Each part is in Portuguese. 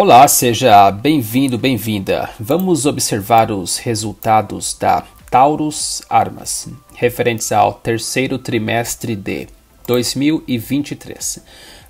Olá, seja bem-vindo, bem-vinda. Vamos observar os resultados da Taurus Armas, referentes ao terceiro trimestre de 2023.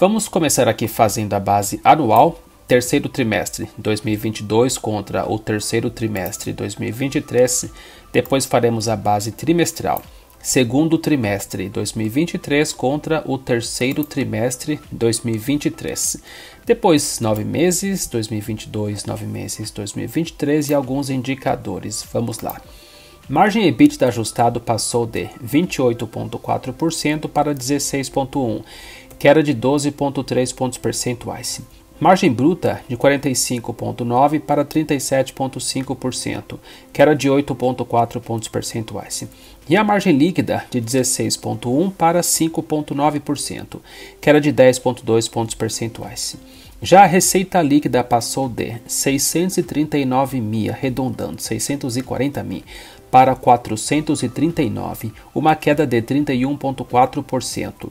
Vamos começar aqui fazendo a base anual, terceiro trimestre 2022 contra o terceiro trimestre 2023. Depois faremos a base trimestral segundo trimestre 2023 contra o terceiro trimestre 2023. Depois, nove meses, 2022, nove meses, 2023 e alguns indicadores. Vamos lá. Margem EBITDA ajustado passou de 28,4% para 16,1%, queda de 12,3 pontos percentuais. Margem bruta de 45,9% para 37,5%, que era de 8,4 pontos percentuais. E a margem líquida de 16,1% para 5,9%, que era de 10,2 pontos percentuais. Já a receita líquida passou de 639 mil, arredondando 640 mil, para 439, uma queda de 31,4%.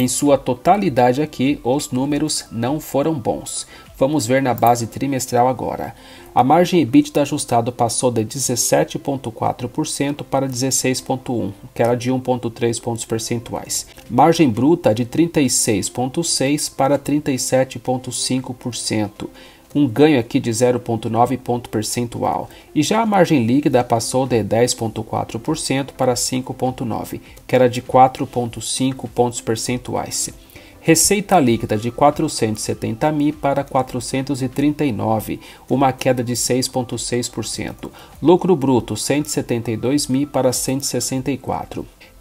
Em sua totalidade aqui, os números não foram bons. Vamos ver na base trimestral agora. A margem EBITDA ajustada passou de 17,4% para 16,1%, que era de 1,3 pontos percentuais. Margem bruta de 36,6% para 37,5% um ganho aqui de 0,9 ponto percentual, e já a margem líquida passou de 10,4% para 5,9%, que era de 4,5 pontos percentuais. Receita líquida de 470 mil para 439, uma queda de 6,6%. Lucro bruto 172 mil para 164.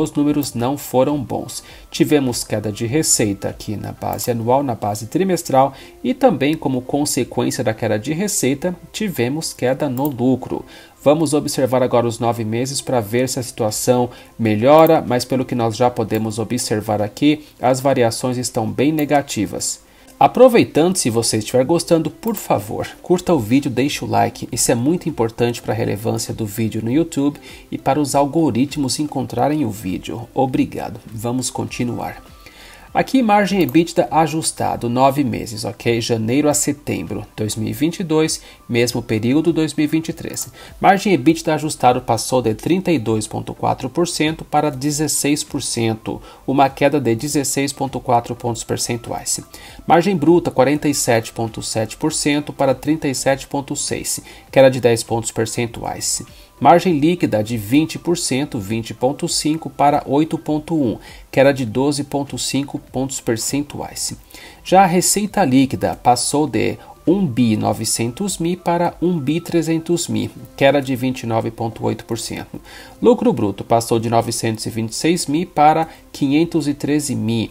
os números não foram bons. Tivemos queda de receita aqui na base anual, na base trimestral e também, como consequência da queda de receita, tivemos queda no lucro. Vamos observar agora os nove meses para ver se a situação melhora, mas pelo que nós já podemos observar aqui, as variações estão bem negativas. Aproveitando, se você estiver gostando, por favor, curta o vídeo, deixe o like. Isso é muito importante para a relevância do vídeo no YouTube e para os algoritmos encontrarem o vídeo. Obrigado. Vamos continuar. Aqui, margem EBITDA ajustado, nove meses, ok? Janeiro a setembro 2022, mesmo período 2023. Margem EBITDA ajustado passou de 32,4% para 16%, uma queda de 16,4 pontos percentuais. Margem bruta, 47,7% para 37,6%, queda de 10 pontos percentuais. Margem líquida de 20%, 20,5 para 8,1, que era de 12,5 pontos percentuais. Já a receita líquida passou de 1 900 mil para 1 que 300 mil, de 29,8%. Lucro bruto passou de 926 mil para 513 mil,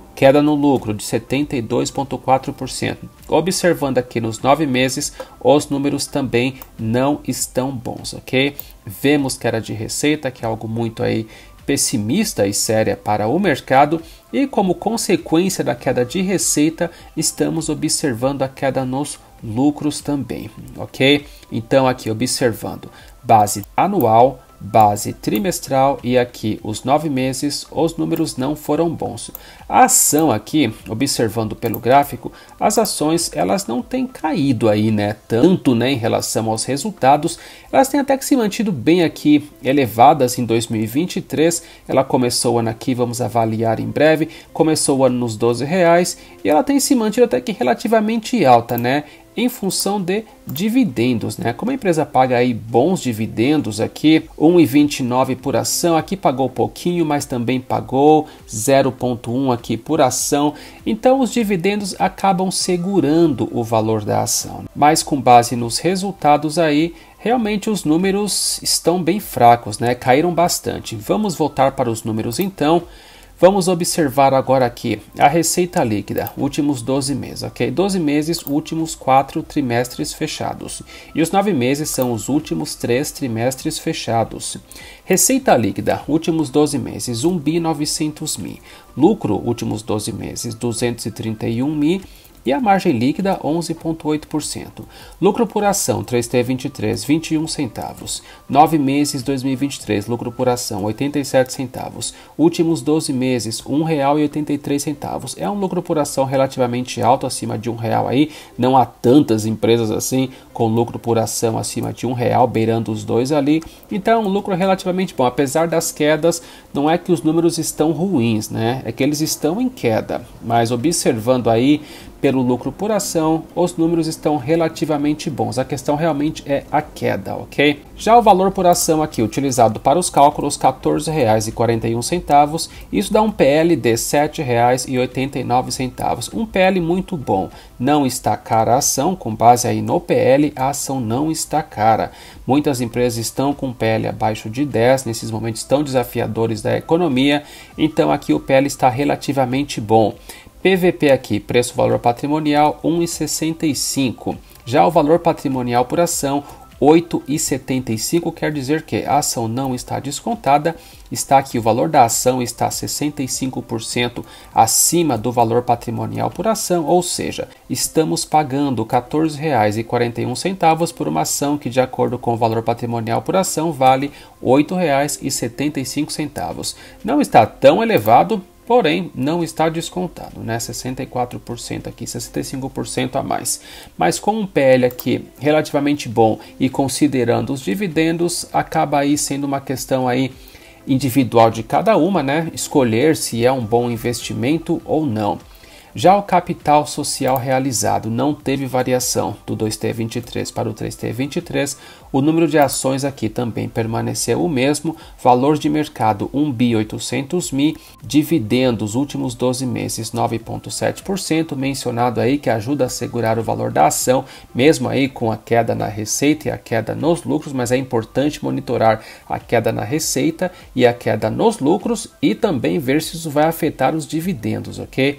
queda no lucro de 72,4%. Observando aqui nos nove meses, os números também não estão bons, ok? Vemos queda de receita, que é algo muito aí pessimista e séria para o mercado, e como consequência da queda de receita, estamos observando a queda nos lucros também, ok? Então, aqui observando base anual, base trimestral e aqui os nove meses, os números não foram bons. A ação aqui, observando pelo gráfico, as ações elas não têm caído aí, né? Tanto né, em relação aos resultados, elas têm até que se mantido bem aqui elevadas em 2023. Ela começou o ano aqui, vamos avaliar em breve, começou o ano nos 12 reais e ela tem se mantido até que relativamente alta, né? em função de dividendos, né? Como a empresa paga aí bons dividendos aqui, 1,29 por ação, aqui pagou pouquinho, mas também pagou 0,1 aqui por ação. Então os dividendos acabam segurando o valor da ação. Mas com base nos resultados aí, realmente os números estão bem fracos, né? Caíram bastante. Vamos voltar para os números então. Vamos observar agora aqui a receita líquida, últimos 12 meses, ok? 12 meses, últimos 4 trimestres fechados. E os 9 meses são os últimos 3 trimestres fechados. Receita líquida, últimos 12 meses, 1.900.000. Lucro, últimos 12 meses, 231.000 e a margem líquida 11,8%. Lucro por ação 3T23 21 centavos. 9 meses 2023 lucro por ação 87 centavos. Últimos 12 meses R$ 1,83 É um lucro por ação relativamente alto, acima de R$ 1,00 aí. Não há tantas empresas assim com lucro por ação acima de R$ 1,00 beirando os dois ali. Então, é um lucro relativamente bom, apesar das quedas, não é que os números estão ruins, né? É que eles estão em queda, mas observando aí pelo lucro por ação, os números estão relativamente bons. A questão realmente é a queda, ok? Já o valor por ação aqui utilizado para os cálculos, R$ 14,41, isso dá um PL de R$ 7,89. Um PL muito bom. Não está cara a ação, com base aí no PL, a ação não está cara. Muitas empresas estão com PL abaixo de 10 nesses momentos tão desafiadores da economia, então aqui o PL está relativamente bom. PVP aqui, preço-valor patrimonial 1,65. Já o valor patrimonial por ação 8,75 quer dizer que a ação não está descontada, está aqui o valor da ação está 65% acima do valor patrimonial por ação, ou seja, estamos pagando R$ 14,41 por uma ação que de acordo com o valor patrimonial por ação vale R$ 8,75. Não está tão elevado, porém não está descontado, né? 64% aqui, 65% a mais. Mas com um PL aqui relativamente bom e considerando os dividendos, acaba aí sendo uma questão aí individual de cada uma, né? Escolher se é um bom investimento ou não. Já o capital social realizado não teve variação do 2T23 para o 3T23, o número de ações aqui também permaneceu o mesmo, valor de mercado 1.800.000, mil, dividendos últimos 12 meses 9.7%, mencionado aí que ajuda a segurar o valor da ação, mesmo aí com a queda na receita e a queda nos lucros, mas é importante monitorar a queda na receita e a queda nos lucros e também ver se isso vai afetar os dividendos, ok?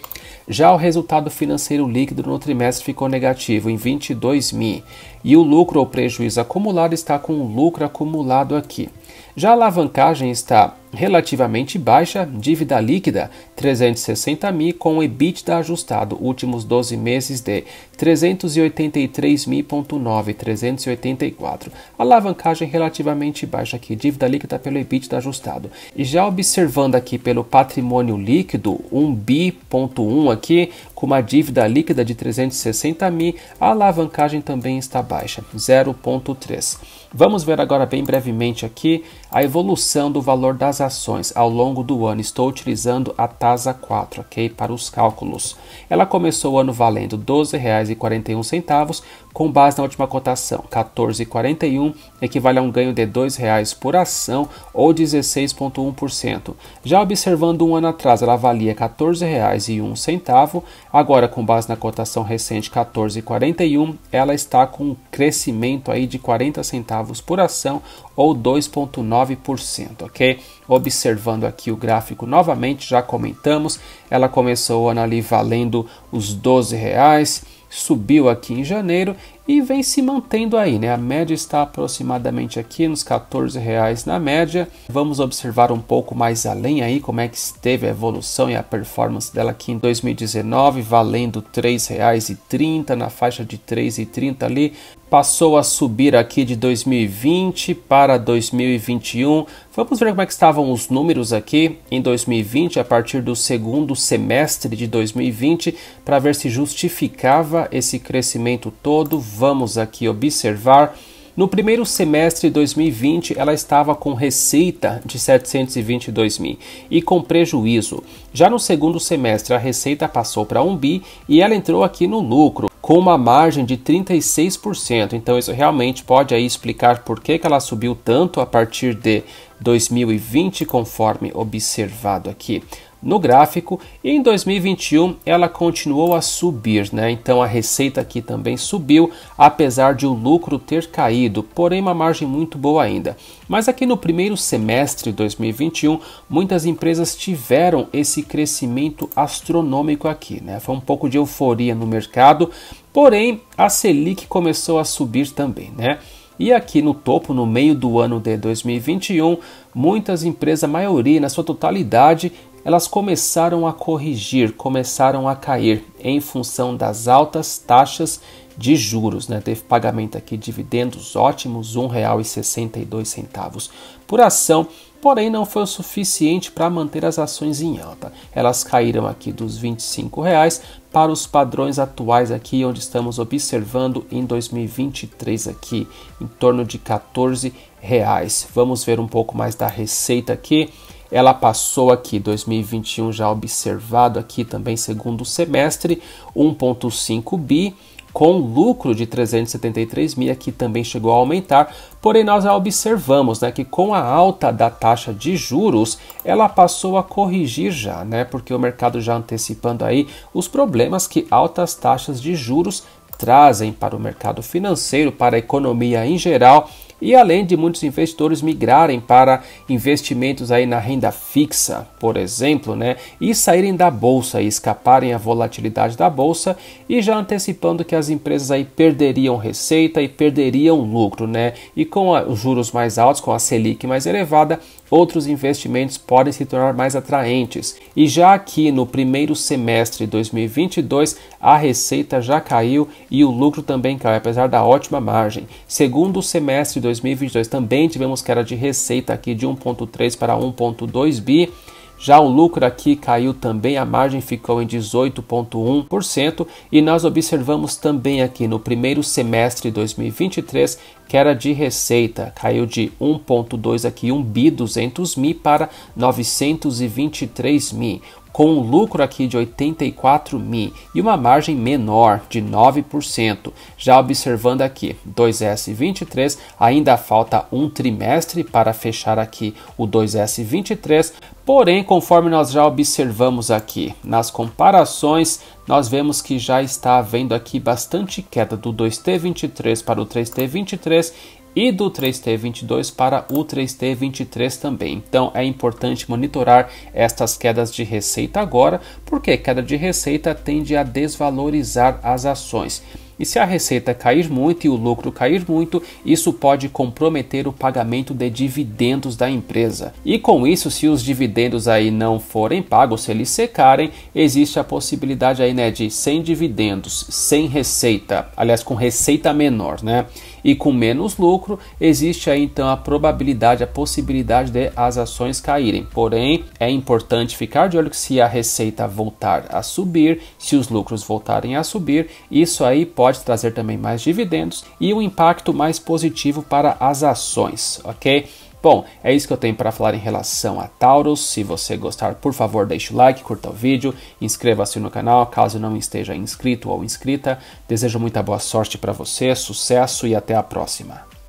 Já o resultado financeiro líquido no trimestre ficou negativo em 22 mil e o lucro ou prejuízo acumulado está com o lucro acumulado aqui. Já a alavancagem está relativamente baixa, dívida líquida 360 mil com EBITDA ajustado últimos 12 meses de 383.9384 Alavancagem relativamente baixa aqui, dívida líquida pelo EBITDA ajustado. E já observando aqui pelo patrimônio líquido 1 bi.1 aqui, com uma dívida líquida de 360 mil, a alavancagem também está baixa, 0.3. Vamos ver agora bem brevemente aqui a evolução do valor das ações ao longo do ano, estou utilizando a TASA 4, ok? Para os cálculos. Ela começou o ano valendo R$ 12,41, com base na última cotação, R$ 14,41, equivale a um ganho de R$ 2,00 por ação ou 16,1%. Já observando um ano atrás, ela valia R$ 14,01, agora com base na cotação recente R$ 14,41, ela está com um crescimento aí de 40 centavos por ação ou 2,9%, ok? Observando aqui o gráfico novamente, já comentamos, ela começou o ano ali valendo os 12 reais, subiu aqui em janeiro e vem se mantendo aí, né? A média está aproximadamente aqui nos 14 reais na média. Vamos observar um pouco mais além aí como é que esteve a evolução e a performance dela aqui em 2019, valendo e 3,30 na faixa de e 3,30 ali passou a subir aqui de 2020 para 2021. Vamos ver como é que estavam os números aqui em 2020, a partir do segundo semestre de 2020, para ver se justificava esse crescimento todo. Vamos aqui observar. No primeiro semestre de 2020, ela estava com receita de 722 mil e com prejuízo. Já no segundo semestre, a receita passou para 1 bi e ela entrou aqui no lucro com uma margem de 36%. Então isso realmente pode aí explicar por que, que ela subiu tanto a partir de 2020, conforme observado aqui no gráfico. E em 2021 ela continuou a subir, né? Então a receita aqui também subiu, apesar de o lucro ter caído, porém uma margem muito boa ainda. Mas aqui no primeiro semestre de 2021, muitas empresas tiveram esse crescimento astronômico aqui, né? Foi um pouco de euforia no mercado, porém a Selic começou a subir também, né? E aqui no topo, no meio do ano de 2021, muitas empresas, a maioria na sua totalidade, elas começaram a corrigir, começaram a cair em função das altas taxas de juros. Né? Teve pagamento aqui de dividendos ótimos, R$ 1,62 por ação, porém não foi o suficiente para manter as ações em alta. Elas caíram aqui dos R$ reais para os padrões atuais aqui, onde estamos observando em 2023 aqui, em torno de R$ reais. Vamos ver um pouco mais da receita aqui ela passou aqui 2021 já observado aqui também segundo semestre 1.5 bi com lucro de 373 mil que também chegou a aumentar, porém nós já observamos né, que com a alta da taxa de juros ela passou a corrigir já, né, porque o mercado já antecipando aí os problemas que altas taxas de juros trazem para o mercado financeiro, para a economia em geral e além de muitos investidores migrarem para investimentos aí na renda fixa, por exemplo, né, e saírem da bolsa e escaparem à volatilidade da bolsa e já antecipando que as empresas aí perderiam receita e perderiam lucro, né? E com a, os juros mais altos, com a Selic mais elevada, outros investimentos podem se tornar mais atraentes. E já aqui no primeiro semestre de 2022, a receita já caiu e o lucro também caiu, apesar da ótima margem. Segundo o semestre de 2022 também tivemos queda de receita aqui de 1,3 para 1,2 bi. Já o lucro aqui caiu também, a margem ficou em 18,1% e nós observamos também aqui no primeiro semestre de 2023 era de receita, caiu de 1,2 aqui 1 bi 200 mil para 923 mil com um lucro aqui de 84 mil e uma margem menor de 9%. Já observando aqui 2S23, ainda falta um trimestre para fechar aqui o 2S23, porém, conforme nós já observamos aqui nas comparações, nós vemos que já está havendo aqui bastante queda do 2T23 para o 3T23 e do 3T22 para o 3T23 também. Então é importante monitorar estas quedas de receita agora, porque queda de receita tende a desvalorizar as ações. E se a receita cair muito e o lucro cair muito, isso pode comprometer o pagamento de dividendos da empresa. E com isso, se os dividendos aí não forem pagos, se eles secarem, existe a possibilidade aí, né, de sem dividendos, sem receita, aliás, com receita menor, né? e com menos lucro, existe aí então a probabilidade, a possibilidade de as ações caírem. Porém, é importante ficar de olho que se a receita voltar a subir, se os lucros voltarem a subir, isso aí pode trazer também mais dividendos e um impacto mais positivo para as ações, ok? Bom, é isso que eu tenho para falar em relação a Taurus. Se você gostar, por favor, deixe o like, curta o vídeo, inscreva-se no canal caso não esteja inscrito ou inscrita. Desejo muita boa sorte para você, sucesso e até a próxima.